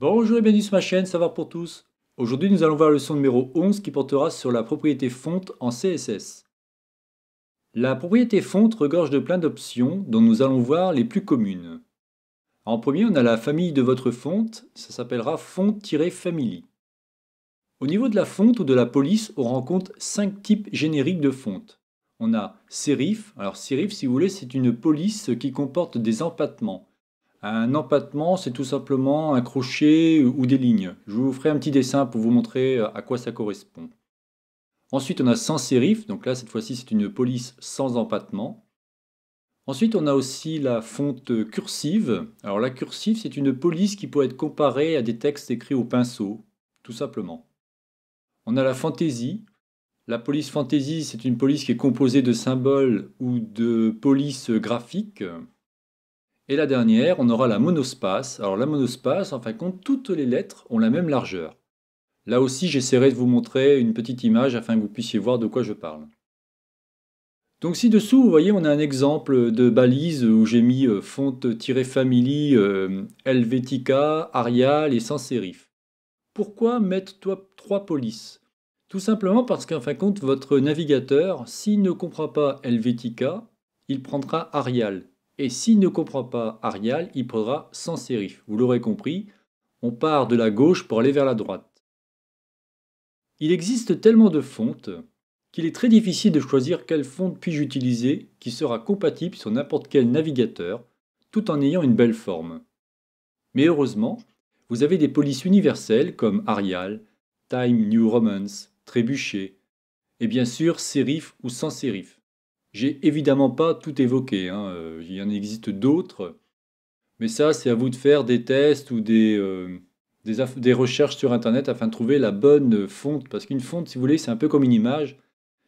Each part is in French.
Bonjour et bienvenue sur ma chaîne, savoir pour tous Aujourd'hui nous allons voir leçon numéro 11 qui portera sur la propriété fonte en CSS. La propriété fonte regorge de plein d'options dont nous allons voir les plus communes. En premier on a la famille de votre fonte, ça s'appellera fonte-family. Au niveau de la fonte ou de la police, on rencontre 5 types génériques de fonte. On a serif, alors serif si vous voulez c'est une police qui comporte des empattements. Un empattement, c'est tout simplement un crochet ou des lignes. Je vous ferai un petit dessin pour vous montrer euh, à quoi ça correspond. Ensuite, on a sans sérif. Donc là, cette fois-ci, c'est une police sans empattement. Ensuite, on a aussi la fonte cursive. Alors la cursive, c'est une police qui peut être comparée à des textes écrits au pinceau, tout simplement. On a la fantaisie. La police fantaisie, c'est une police qui est composée de symboles ou de polices graphiques. Et la dernière, on aura la monospace. Alors la monospace, en fin de compte, toutes les lettres ont la même largeur. Là aussi, j'essaierai de vous montrer une petite image afin que vous puissiez voir de quoi je parle. Donc ci-dessous, vous voyez, on a un exemple de balise où j'ai mis euh, fonte-family euh, Helvetica, Arial et sans serif. Pourquoi mettre trois polices Tout simplement parce qu'en fin de compte, votre navigateur, s'il ne comprend pas Helvetica, il prendra Arial. Et s'il ne comprend pas Arial, il prendra sans sérif. Vous l'aurez compris, on part de la gauche pour aller vers la droite. Il existe tellement de fontes qu'il est très difficile de choisir quelle fonte puis-je utiliser qui sera compatible sur n'importe quel navigateur tout en ayant une belle forme. Mais heureusement, vous avez des polices universelles comme Arial, Time New Romance, Trébuchet, et bien sûr Serif ou sans Serif. J'ai évidemment pas tout évoqué, hein, euh, il y en existe d'autres, mais ça c'est à vous de faire des tests ou des, euh, des, recherches sur Internet afin de trouver la bonne fonte, parce qu'une fonte, si vous voulez, c'est un peu comme une image,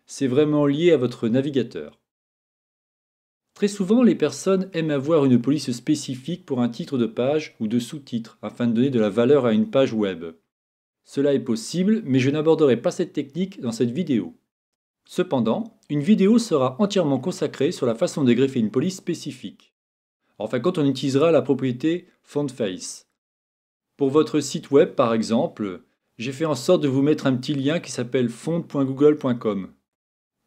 c'est vraiment lié à votre navigateur. Très souvent, les personnes aiment avoir une police spécifique pour un titre de page ou de sous-titre, afin de donner de la valeur à une page web. Cela est possible, mais je n'aborderai pas cette technique dans cette vidéo. Cependant, une vidéo sera entièrement consacrée sur la façon de greffer une police spécifique. Enfin, quand on utilisera la propriété font-face. Pour votre site web, par exemple, j'ai fait en sorte de vous mettre un petit lien qui s'appelle font.google.com.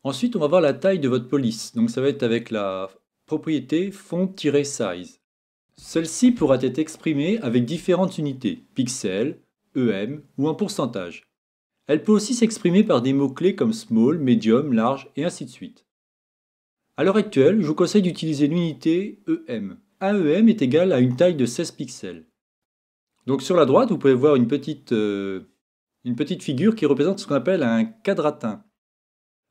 Ensuite, on va voir la taille de votre police. Donc ça va être avec la propriété font-size. Celle-ci pourra être exprimée avec différentes unités, pixels, EM ou en pourcentage. Elle peut aussi s'exprimer par des mots-clés comme small, medium, large et ainsi de suite. À l'heure actuelle, je vous conseille d'utiliser l'unité EM. Un EM est égal à une taille de 16 pixels. Donc sur la droite, vous pouvez voir une petite, euh, une petite figure qui représente ce qu'on appelle un quadratin.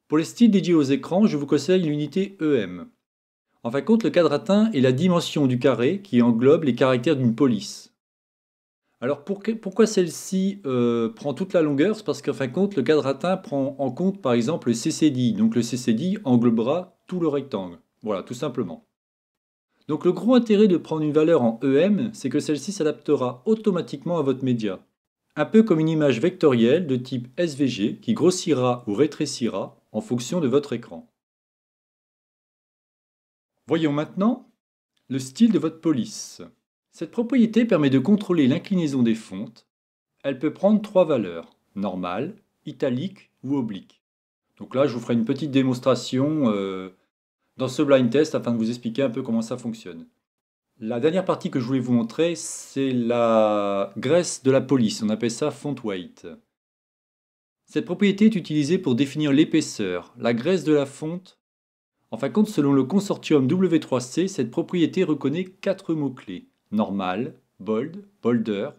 Pour les styles dédiés aux écrans, je vous conseille l'unité EM. En fin de compte, le quadratin est la dimension du carré qui englobe les caractères d'une police. Alors pourquoi celle-ci euh, prend toute la longueur C'est parce qu'en fin de compte, le cadre atteint prend en compte par exemple le CCD, Donc le CCDI englobera tout le rectangle. Voilà, tout simplement. Donc le gros intérêt de prendre une valeur en EM, c'est que celle-ci s'adaptera automatiquement à votre média. Un peu comme une image vectorielle de type SVG qui grossira ou rétrécira en fonction de votre écran. Voyons maintenant le style de votre police. Cette propriété permet de contrôler l'inclinaison des fontes. Elle peut prendre trois valeurs, normale, italique ou oblique. Donc là, je vous ferai une petite démonstration euh, dans ce blind test afin de vous expliquer un peu comment ça fonctionne. La dernière partie que je voulais vous montrer, c'est la graisse de la police. On appelle ça font weight. Cette propriété est utilisée pour définir l'épaisseur, la graisse de la fonte. En fin de compte, selon le consortium W3C, cette propriété reconnaît quatre mots-clés normal, bold, bolder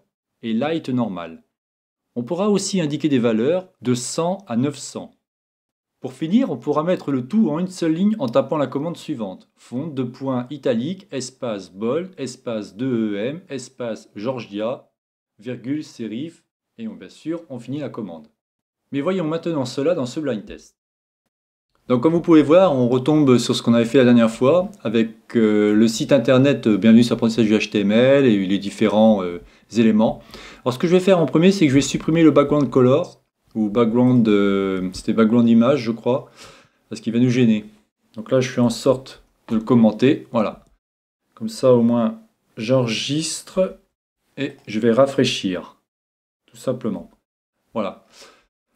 et light normal. On pourra aussi indiquer des valeurs de 100 à 900. Pour finir, on pourra mettre le tout en une seule ligne en tapant la commande suivante. Fond de point italique, espace bold, espace 2EM, e e espace Georgia, virgule, serif et bien sûr, on finit la commande. Mais voyons maintenant cela dans ce blind test. Donc comme vous pouvez voir, on retombe sur ce qu'on avait fait la dernière fois avec euh, le site internet Bienvenue sur l'apprentissage du HTML et les différents euh, éléments. Alors ce que je vais faire en premier, c'est que je vais supprimer le background color ou background, euh, c'était background image je crois, parce qu'il va nous gêner. Donc là je suis en sorte de le commenter, voilà. Comme ça au moins j'enregistre et je vais rafraîchir, tout simplement. Voilà.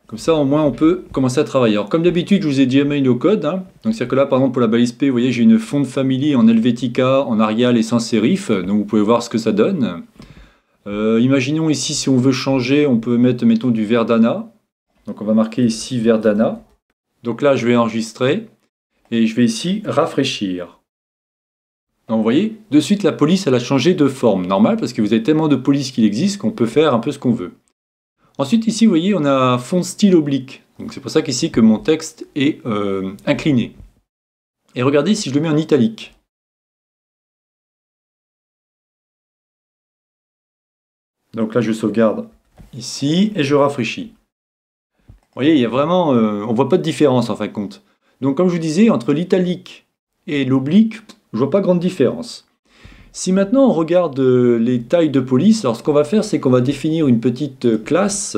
Comme ça, au moins, on peut commencer à travailler. Alors, comme d'habitude, je vous ai dit mail nos code. Hein. Donc, c'est-à-dire que là, par exemple, pour la balise P, vous voyez, j'ai une de family en Helvetica, en Arial et sans serif. Donc, vous pouvez voir ce que ça donne. Euh, imaginons ici, si on veut changer, on peut mettre, mettons, du Verdana. Donc, on va marquer ici Verdana. Donc là, je vais enregistrer. Et je vais ici rafraîchir. Donc vous voyez, de suite la police elle a changé de forme. Normal parce que vous avez tellement de police qu'il existe qu'on peut faire un peu ce qu'on veut. Ensuite, ici, vous voyez, on a fond style oblique. Donc c'est pour ça qu'ici que mon texte est euh, incliné. Et regardez si je le mets en italique. Donc là, je sauvegarde ici et je rafraîchis. Vous voyez, il y a vraiment, euh, on voit pas de différence en fin de compte. Donc comme je vous disais, entre l'italique et l'oblique, je vois pas grande différence. Si maintenant on regarde euh, les tailles de police, alors ce qu'on va faire, c'est qu'on va définir une petite euh, classe.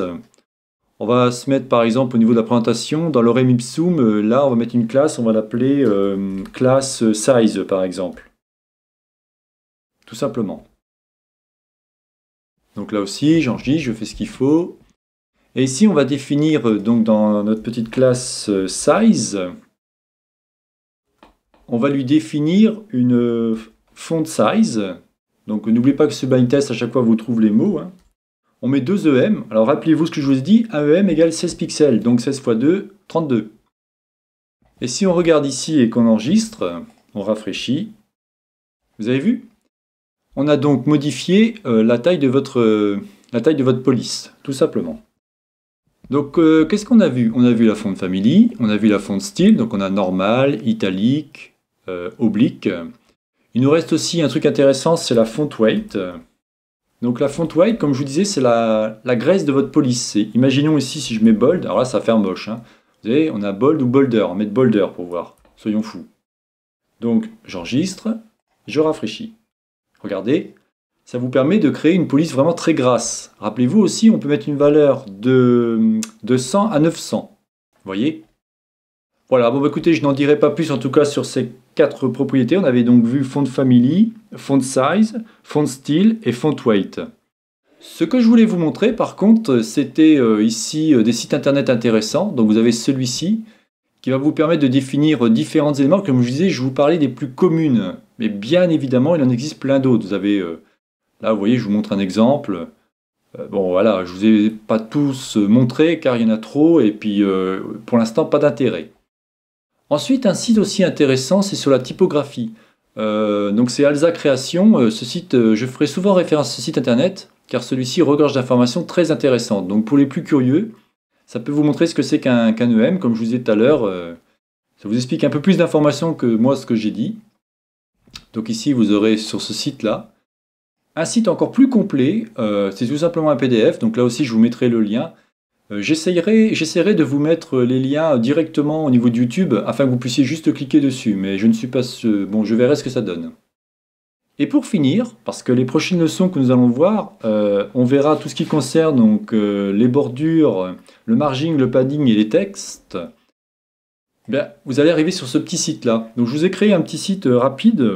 On va se mettre par exemple au niveau de la présentation, dans le Ipsum, euh, là on va mettre une classe, on va l'appeler classe size par exemple. Tout simplement. Donc là aussi, j'en je fais ce qu'il faut. Et ici, on va définir donc dans notre petite classe size, on va lui définir une font size. Donc n'oubliez pas que ce bind test, à chaque fois, vous trouve les mots. Hein. On met 2 EM. Alors rappelez-vous ce que je vous ai dit, EM égale 16 pixels. Donc 16 x 2, 32. Et si on regarde ici et qu'on enregistre, on rafraîchit. Vous avez vu On a donc modifié euh, la, taille de votre, la taille de votre police, tout simplement. Donc, euh, qu'est-ce qu'on a vu On a vu la fonte family, on a vu la fonte style, donc on a normal, italique, euh, oblique. Il nous reste aussi un truc intéressant, c'est la font weight. Donc la font weight, comme je vous disais, c'est la, graisse de votre police. imaginons ici si je mets bold, alors là ça fait moche. Hein. Vous voyez, on a bold ou bolder, on met bolder pour voir, soyons fous. Donc j'enregistre, je rafraîchis. Regardez, ça vous permet de créer une police vraiment très grasse. Rappelez-vous aussi, on peut mettre une valeur de, de 100 à 900. Vous voyez Voilà, bon bah, écoutez, je n'en dirai pas plus en tout cas sur ces quatre propriétés. On avait donc vu font family, font size, font style et font weight. Ce que je voulais vous montrer par contre, c'était euh, ici euh, des sites internet intéressants. Donc vous avez celui-ci qui va vous permettre de définir euh, différents éléments. Comme je disais, je vous parlais des plus communes. Mais bien évidemment, il en existe plein d'autres. Vous avez là, vous voyez, je vous montre un exemple. Bon voilà, je ne vous ai pas tous montré car il y en a trop et puis pour l'instant pas d'intérêt. Ensuite, un site aussi intéressant, c'est sur la typographie. Euh, donc c'est Alza Création. Euh, ce site, euh, je ferai souvent référence à ce site internet, car celui-ci regorge d'informations très intéressantes. Donc pour les plus curieux, ça peut vous montrer ce que c'est qu'un EM, comme je vous disais tout à l'heure. ça vous explique un peu plus d'informations que moi ce que j'ai dit. Donc ici, vous aurez sur ce site-là. Un site encore plus complet, c'est tout simplement un PDF, donc là aussi je vous mettrai le lien. Euh, j'essaierai de vous mettre les liens directement au niveau de YouTube afin que vous puissiez juste cliquer dessus, mais je ne suis pas ce... Bon, je verrai ce que ça donne. Et pour finir, parce que les prochaines leçons que nous allons voir, euh, on verra tout ce qui concerne donc, euh, les bordures, le margin, le padding et les textes. Bien, vous allez arriver sur ce petit site-là. Donc je vous ai créé un petit site rapide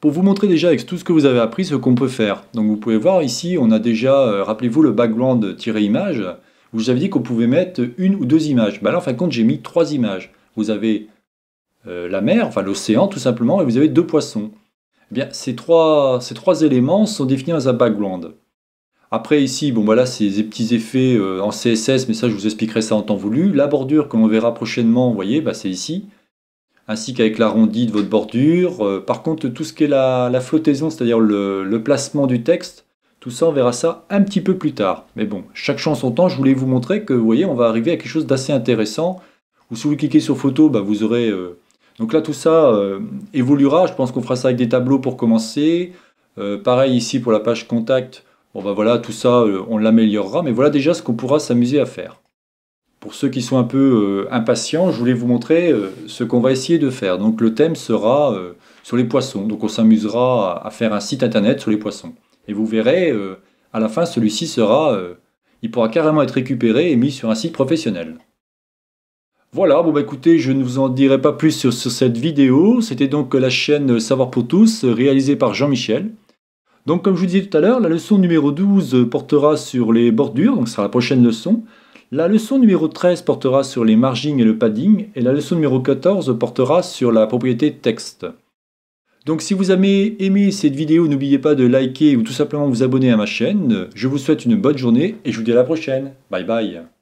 pour vous montrer déjà avec tout ce que vous avez appris ce qu'on peut faire. Donc vous pouvez voir ici, on a déjà, rappelez-vous, le background-image vous avez dit qu'on pouvait mettre une ou deux images. Ben là, en fin de compte, j'ai mis trois images. Vous avez euh, la mer, enfin l'océan tout simplement, et vous avez deux poissons. Eh bien, ces trois, ces trois éléments sont définis dans un background. Après ici, bon voilà, ben ces c'est des petits effets euh, en CSS, mais ça je vous expliquerai ça en temps voulu. La bordure que l'on verra prochainement, vous voyez, ben, c'est ici ainsi qu'avec l'arrondi de votre bordure. Euh, par contre, tout ce qui est la, flottaison, c'est-à-dire le, placement du texte, tout ça, on verra ça un petit peu plus tard. Mais bon, chaque chose son temps, je voulais vous montrer que, vous voyez, on va arriver à quelque chose d'assez intéressant. Ou si vous cliquez sur photo, bah, vous aurez... Euh, donc là, tout ça euh, évoluera. Je pense qu'on fera ça avec des tableaux pour commencer. Euh, pareil ici pour la page contact. Bon bah voilà, tout ça, on l'améliorera. Mais voilà déjà ce qu'on pourra s'amuser à faire. Pour ceux qui sont un peu impatients, je voulais vous montrer ce qu'on va essayer de faire. Donc le thème sera sur les poissons. Donc on s'amusera à faire un site internet sur les poissons. Et vous verrez, euh, à la fin, celui-ci sera, euh, il pourra carrément être récupéré et mis sur un site professionnel. Voilà, bon bah écoutez, je ne vous en dirai pas plus sur, cette vidéo. C'était donc euh, la chaîne Savoir pour tous, réalisée par Jean-Michel. Donc comme je vous disais tout à l'heure, la leçon numéro 12 portera sur les bordures, donc ce sera la prochaine leçon. La leçon numéro 13 portera sur les margins et le padding, et la leçon numéro 14 portera sur la propriété texte. Donc si vous avez aimé cette vidéo, n'oubliez pas de liker ou tout simplement vous abonner à ma chaîne. Je vous souhaite une bonne journée et je vous dis à la prochaine. Bye bye